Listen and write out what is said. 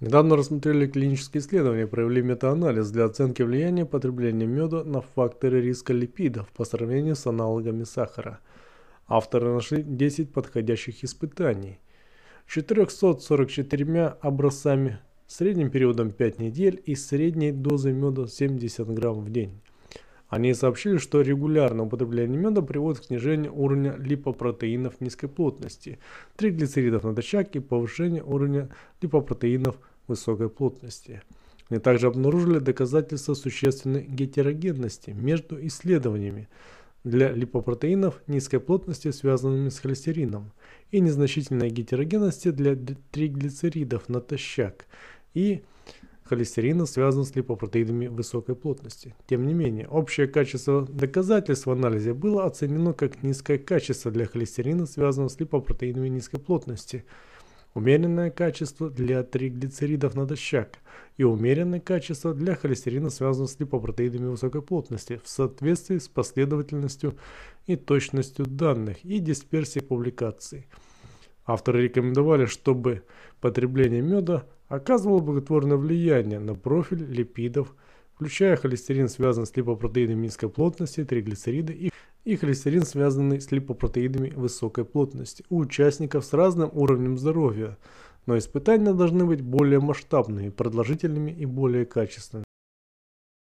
Недавно рассмотрели клинические исследования, провели метаанализ для оценки влияния потребления меда на факторы риска липидов по сравнению с аналогами сахара. Авторы нашли 10 подходящих испытаний. 444 образцами, средним периодом 5 недель и средней дозой меда 70 грамм в день. Они сообщили, что регулярное употребление меда приводит к снижению уровня липопротеинов низкой плотности, триглицеридов на натощак и повышению уровня липопротеинов высокой плотности. Они также обнаружили доказательства существенной гетерогенности между исследованиями для липопротеинов низкой плотности, связанными с холестерином, и незначительной гетерогенности для триглицеридов натощак и холестерина связан с липопротеидами высокой плотности. Тем не менее, общее качество доказательств в анализе было оценено как низкое качество для холестерина, связанного с липопротеинами низкой плотности, умеренное качество для триглицеридов на дощак и умеренное качество для холестерина, связанного с липопротеидами высокой плотности в соответствии с последовательностью и точностью данных и дисперсией публикаций. Авторы рекомендовали, чтобы потребление меда – оказывал благотворное влияние на профиль липидов, включая холестерин, связанный с липопротеидами низкой плотности, триглицериды и, и холестерин, связанный с липопротеидами высокой плотности, у участников с разным уровнем здоровья, но испытания должны быть более масштабными, продолжительными и более качественными.